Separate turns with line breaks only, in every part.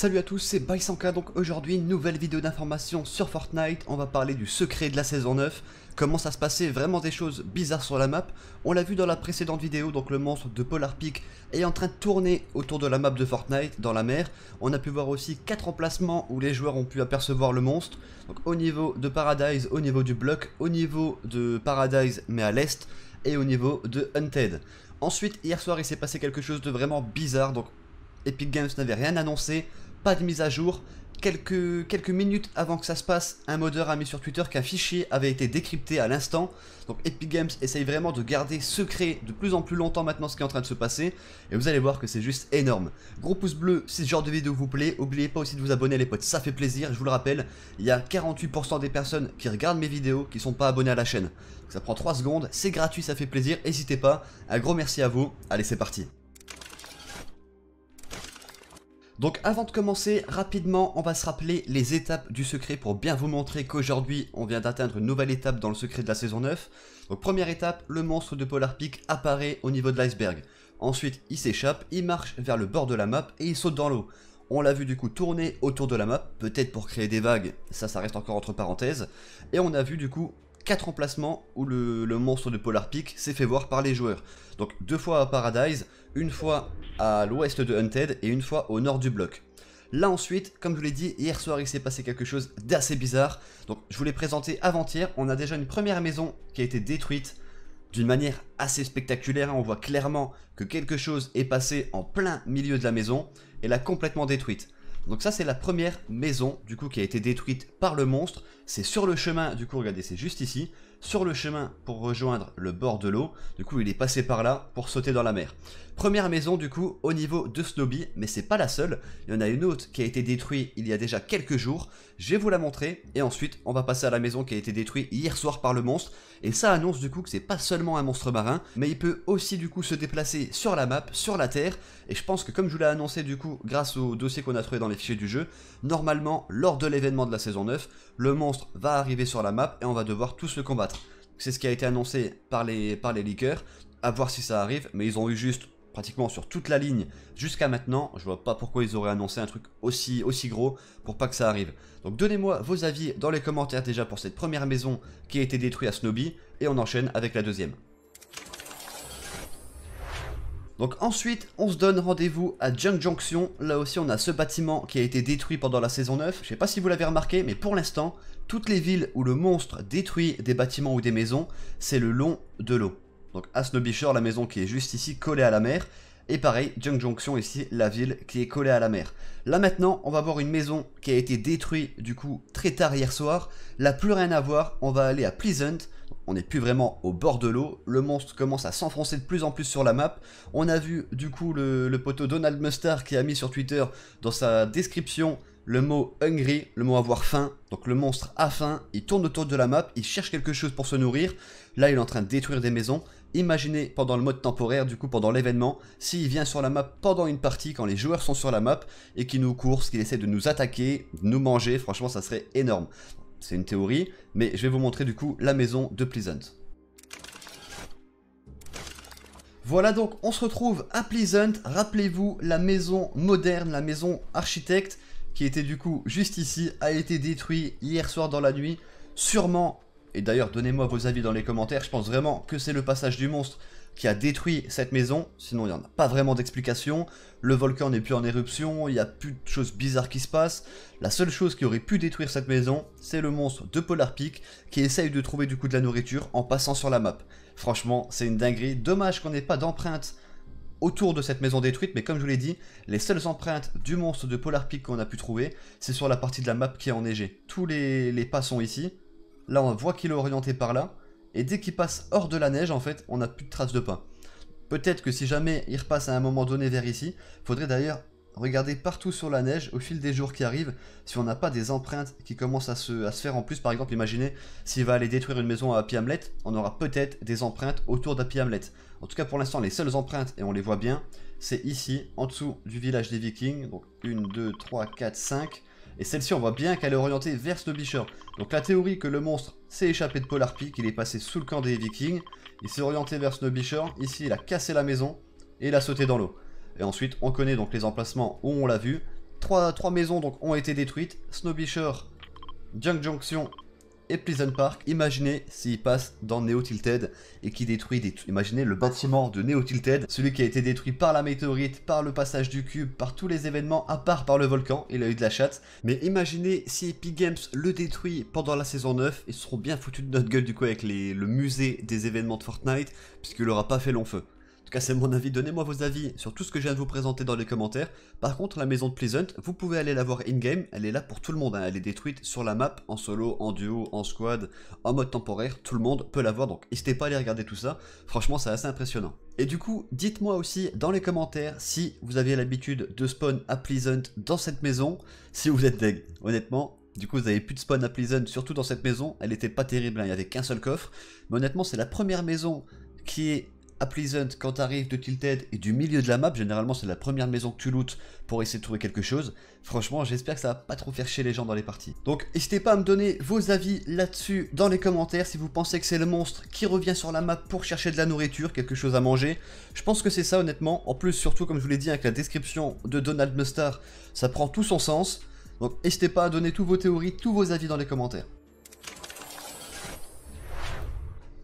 Salut à tous, c'est BySanka, donc aujourd'hui nouvelle vidéo d'information sur Fortnite, on va parler du secret de la saison 9, comment ça se passait vraiment des choses bizarres sur la map, on l'a vu dans la précédente vidéo, donc le monstre de Polar Peak est en train de tourner autour de la map de Fortnite, dans la mer, on a pu voir aussi 4 emplacements où les joueurs ont pu apercevoir le monstre, donc au niveau de Paradise, au niveau du bloc, au niveau de Paradise mais à l'est, et au niveau de Hunted. Ensuite, hier soir, il s'est passé quelque chose de vraiment bizarre, donc Epic Games n'avait rien annoncé, pas de mise à jour. Quelques, quelques minutes avant que ça se passe, un modeur a mis sur Twitter qu'un fichier avait été décrypté à l'instant. Donc Epic Games essaye vraiment de garder secret de plus en plus longtemps maintenant ce qui est en train de se passer. Et vous allez voir que c'est juste énorme. Gros pouce bleu si ce genre de vidéo vous plaît. N'oubliez pas aussi de vous abonner les potes, ça fait plaisir. Je vous le rappelle, il y a 48% des personnes qui regardent mes vidéos qui sont pas abonnées à la chaîne. ça prend 3 secondes, c'est gratuit, ça fait plaisir. N'hésitez pas. Un gros merci à vous. Allez, c'est parti. Donc avant de commencer, rapidement, on va se rappeler les étapes du secret pour bien vous montrer qu'aujourd'hui, on vient d'atteindre une nouvelle étape dans le secret de la saison 9. Donc première étape, le monstre de Polar Peak apparaît au niveau de l'iceberg. Ensuite, il s'échappe, il marche vers le bord de la map et il saute dans l'eau. On l'a vu du coup tourner autour de la map, peut-être pour créer des vagues, ça ça reste encore entre parenthèses. Et on a vu du coup 4 emplacements où le, monstre de Polar Peak s'est fait voir par les joueurs. Donc deux fois à Paradise, une fois à l'ouest de Hunted et une fois au nord du bloc. Là ensuite, comme je vous l'ai dit, hier soir il s'est passé quelque chose d'assez bizarre. Donc je vous l'ai présenté avant-hier, on a déjà une première maison qui a été détruite d'une manière assez spectaculaire. On voit clairement que quelque chose est passé en plein milieu de la maison et l'a complètement détruite. Donc ça c'est la première maison du coup qui a été détruite par le monstre. C'est sur le chemin du coup, regardez c'est juste ici sur le chemin pour rejoindre le bord de l'eau. Du coup, il est passé par là pour sauter dans la mer. Première maison, du coup, au niveau de Snobby, mais c'est pas la seule. Il y en a une autre qui a été détruite il y a déjà quelques jours. Je vais vous la montrer et ensuite, on va passer à la maison qui a été détruite hier soir par le monstre. Et ça annonce du coup que c'est pas seulement un monstre marin, mais il peut aussi du coup se déplacer sur la map, sur la terre. Et je pense que comme je vous l'ai annoncé du coup, grâce au dossier qu'on a trouvé dans les fichiers du jeu, normalement, lors de l'événement de la saison 9, le monstre va arriver sur la map et on va devoir tous le combattre. C'est ce qui a été annoncé par les, par les leakers. À voir si ça arrive, mais ils ont eu juste pratiquement sur toute la ligne jusqu'à maintenant. Je vois pas pourquoi ils auraient annoncé un truc aussi, aussi gros pour pas que ça arrive. Donc donnez-moi vos avis dans les commentaires déjà pour cette première maison qui a été détruite à Snobby et on enchaîne avec la deuxième. Donc ensuite, on se donne rendez-vous à Junk Junction. Là aussi, on a ce bâtiment qui a été détruit pendant la saison 9. Je ne sais pas si vous l'avez remarqué, mais pour l'instant, toutes les villes où le monstre détruit des bâtiments ou des maisons, c'est le long de l'eau. Donc à la maison qui est juste ici, collée à la mer. Et pareil, Junk Junction ici, la ville qui est collée à la mer. Là maintenant, on va voir une maison qui a été détruite du coup très tard hier soir. Là, plus rien à voir, on va aller à Pleasant on n'est plus vraiment au bord de l'eau, le monstre commence à s'enfoncer de plus en plus sur la map, on a vu du coup le, poteau Donald Mustard qui a mis sur Twitter dans sa description le mot hungry, le mot avoir faim, donc le monstre a faim, il tourne autour de la map, il cherche quelque chose pour se nourrir, là il est en train de détruire des maisons, imaginez pendant le mode temporaire, du coup pendant l'événement, s'il vient sur la map pendant une partie, quand les joueurs sont sur la map, et qu'il nous course, qu'il essaie de nous attaquer, de nous manger, franchement ça serait énorme c'est une théorie, mais je vais vous montrer du coup la maison de Pleasant. Voilà donc, on se retrouve à Pleasant, rappelez-vous, la maison moderne, la maison architecte, qui était du coup juste ici, a été détruite hier soir dans la nuit, sûrement, et d'ailleurs donnez-moi vos avis dans les commentaires, je pense vraiment que c'est le passage du monstre qui a détruit cette maison. Sinon, il n'y en a pas vraiment d'explication. Le volcan n'est plus en éruption, il n'y a plus de choses bizarres qui se passent. La seule chose qui aurait pu détruire cette maison, c'est le monstre de Polar Peak qui essaye de trouver du coup de la nourriture en passant sur la map. Franchement, c'est une dinguerie. Dommage qu'on n'ait pas d'empreintes autour de cette maison détruite, mais comme je vous l'ai dit, les seules empreintes du monstre de Polar Peak qu'on a pu trouver, c'est sur la partie de la map qui est enneigée. Tous les, les pas sont ici. Là, on voit qu'il est orienté par là. Et dès qu'il passe hors de la neige, en fait, on n'a plus de traces de pain. Peut-être que si jamais il repasse à un moment donné vers ici, faudrait d'ailleurs regarder partout sur la neige au fil des jours qui arrivent si on n'a pas des empreintes qui commencent à se, à se, faire en plus. Par exemple, imaginez s'il va aller détruire une maison à Happy Hamlet, on aura peut-être des empreintes autour d'Happy Hamlet. En tout cas, pour l'instant, les seules empreintes, et on les voit bien, c'est ici, en dessous du village des Vikings. Donc 1, 2, 3, 4, 5. Et celle-ci, on voit bien qu'elle est orientée vers Snowbisher. Donc la théorie que le monstre s'est échappé de Polar Peak, il est passé sous le camp des Vikings, il s'est orienté vers Snowbisher, ici il a cassé la maison et il a sauté dans l'eau. Et ensuite, on connaît donc les emplacements où on l'a vu. Trois, trois maisons donc ont été détruites, Snowbisher, Junk Junction et Pleasant Park. Imaginez s'il passe dans Neo Tilted et qui détruit des... Imaginez le bâtiment de Neo Tilted, celui qui a été détruit par la météorite, par le passage du cube, par tous les événements, à part par le volcan, et a eu de la chatte. Mais imaginez si Epic Games le détruit pendant la saison 9, ils seront bien foutus de notre gueule du coup avec le musée des événements de Fortnite, puisqu'il n'aura pas fait long feu tout cas c'est mon avis, donnez-moi vos avis sur tout ce que je viens de vous présenter dans les commentaires. Par contre la maison de Pleasant, vous pouvez aller la voir in-game, elle est là pour tout le monde, hein. elle est détruite sur la map, en solo, en duo, en squad, en mode temporaire, tout le monde peut la voir, donc n'hésitez pas à aller regarder tout ça, franchement c'est assez impressionnant. Et du coup, dites-moi aussi dans les commentaires si vous aviez l'habitude de spawn à Pleasant dans cette maison, si vous êtes deg, honnêtement, du coup, vous avez plus de spawn à Pleasant, surtout dans cette maison. Elle n'était pas terrible, hein. il n'y avait qu'un seul coffre. Mais honnêtement, c'est la première maison qui est à Pleasant quand t'arrives de Tilted et du milieu de la map, généralement c'est la première maison que tu lootes pour essayer de trouver quelque chose. Franchement, j'espère que ça va pas trop faire chier les gens dans les parties. Donc n'hésitez pas à me donner vos avis là-dessus dans les commentaires si vous pensez que c'est le monstre qui revient sur la map pour chercher de la nourriture, quelque chose à manger. Je pense que c'est ça honnêtement. En plus, surtout comme je vous l'ai dit avec la description de Donald Mustard, ça prend tout son sens. Donc n'hésitez pas à donner toutes vos théories, tous vos avis dans les commentaires.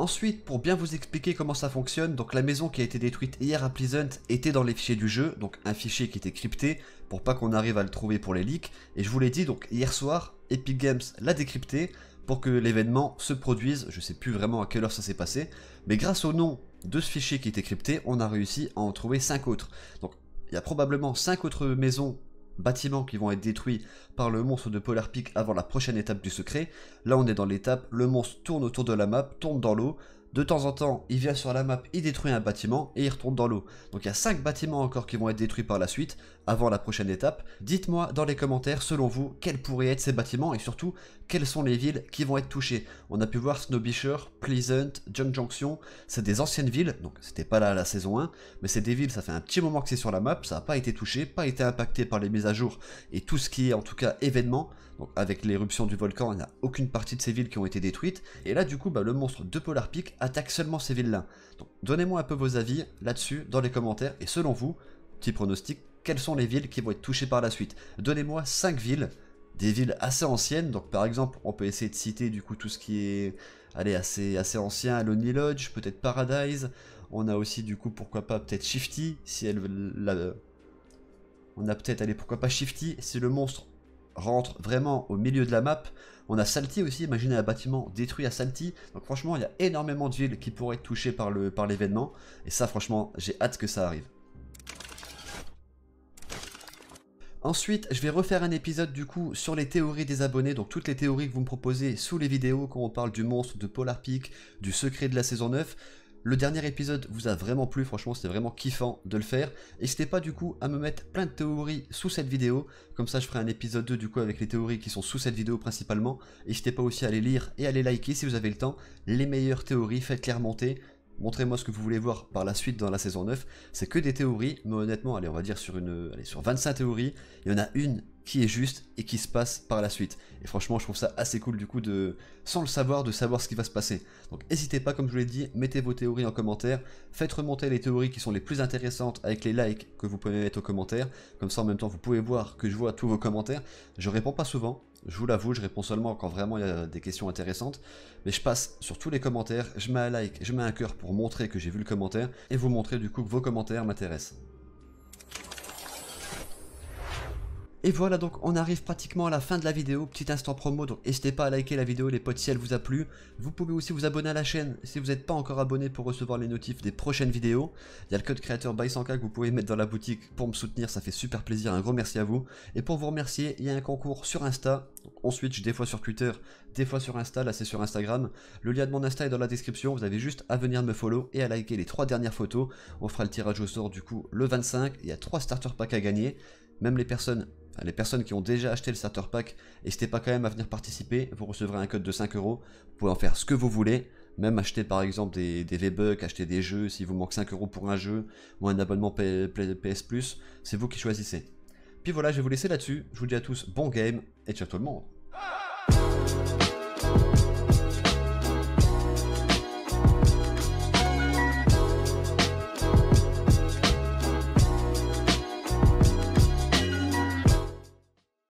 Ensuite, pour bien vous expliquer comment ça fonctionne, donc la maison qui a été détruite hier à Pleasant était dans les fichiers du jeu, donc un fichier qui était crypté pour pas qu'on arrive à le trouver pour les leaks, et je vous l'ai dit, donc hier soir, Epic Games l'a décrypté pour que l'événement se produise, je sais plus vraiment à quelle heure ça s'est passé, mais grâce au nom de ce fichier qui était crypté, on a réussi à en trouver 5 autres. Donc il y a probablement 5 autres maisons bâtiments qui vont être détruits par le monstre de Polar Peak avant la prochaine étape du secret. Là, on est dans l'étape, le monstre tourne autour de la map, tombe dans l'eau, de temps en temps, il vient sur la map, il détruit un bâtiment et il retourne dans l'eau. Donc il y a 5 bâtiments encore qui vont être détruits par la suite, avant la prochaine étape. Dites-moi dans les commentaires, selon vous, quels pourraient être ces bâtiments et surtout, quelles sont les villes qui vont être touchées. On a pu voir Snowbisher, Pleasant, Junk Junction, c'est des anciennes villes, donc c'était pas là la saison 1, mais c'est des villes, ça fait un petit moment que c'est sur la map, ça n'a pas été touché, pas été impacté par les mises à jour et tout ce qui est en tout cas événement. Donc avec l'éruption du volcan, il n'y a aucune partie de ces villes qui ont été détruites. Et là du coup, bah, le monstre de Polar Peak attaque seulement ces villes-là. Donc donnez-moi un peu vos avis là-dessus dans les commentaires, et selon vous, petit pronostic, quelles sont les villes qui vont être touchées par la suite Donnez-moi cinq villes, des villes assez anciennes, donc par exemple on peut essayer de citer du coup tout ce qui est allez, assez, assez ancien, Lonely Lodge, peut-être Paradise, on a aussi du coup pourquoi pas peut-être Shifty, si elle... La, on a peut-être, allez pourquoi pas Shifty, si le monstre rentre vraiment au milieu de la map. On a Salty aussi, imaginez un bâtiment détruit à Salty. Donc franchement, il y a énormément de villes qui pourraient être touchées par l'événement. Par et ça, franchement, j'ai hâte que ça arrive. Ensuite, je vais refaire un épisode du coup sur les théories des abonnés, donc toutes les théories que vous me proposez sous les vidéos quand on parle du monstre, de Polar Peak, du secret de la saison 9. Le dernier épisode vous a vraiment plu, franchement c'était vraiment kiffant de le faire. N'hésitez pas du coup à me mettre plein de théories sous cette vidéo, comme ça je ferai un épisode 2 du coup avec les théories qui sont sous cette vidéo principalement. N'hésitez pas aussi à les lire et à les liker si vous avez le temps. Les meilleures théories, faites-les remonter. Montrez-moi ce que vous voulez voir par la suite dans la saison 9. C'est que des théories, mais honnêtement, allez, on va dire sur une, sur 25 théories, il y en a une qui est juste et qui se passe par la suite. Et franchement, je trouve ça assez cool du coup de, sans le savoir, de savoir ce qui va se passer. Donc n'hésitez pas, comme je vous l'ai dit, mettez vos théories en commentaire, faites remonter les théories qui sont les plus intéressantes avec les likes que vous pouvez mettre aux commentaires. Comme ça, en même temps, vous pouvez voir que je vois tous vos commentaires. Je réponds pas souvent, je vous l'avoue, je réponds seulement quand vraiment il y a des questions intéressantes. Mais je passe sur tous les commentaires, je mets un like, je mets un cœur pour montrer que j'ai vu le commentaire et vous montrer du coup que vos commentaires m'intéressent. Et voilà donc on arrive pratiquement à la fin de la vidéo, petit instant promo, donc n'hésitez pas à liker la vidéo les potes si elle vous a plu. Vous pouvez aussi vous abonner à la chaîne si vous n'êtes pas encore abonné pour recevoir les notifs des prochaines vidéos. Il y a le code créateur by 100 que vous pouvez mettre dans la boutique pour me soutenir, ça fait super plaisir, un gros merci à vous. Et pour vous remercier, il y a un concours sur Insta, on switch des fois sur Twitter, des fois sur Insta, là c'est sur Instagram. Le lien de mon Insta est dans la description, vous avez juste à venir me follow et à liker les trois dernières photos. On fera le tirage au sort du coup le 25, il y a trois starter packs à gagner. Même les personnes les personnes qui ont déjà acheté le starter pack, n'hésitez pas quand même à venir participer. Vous recevrez un code de 5 euros. Vous pouvez en faire ce que vous voulez. Même acheter par exemple des, V-Bucks, acheter des jeux, s'il vous manque 5 euros pour un jeu, ou un abonnement PS Plus, c'est vous qui choisissez. Puis voilà, je vais vous laisser là-dessus. Je vous dis à tous bon game et ciao tout le monde.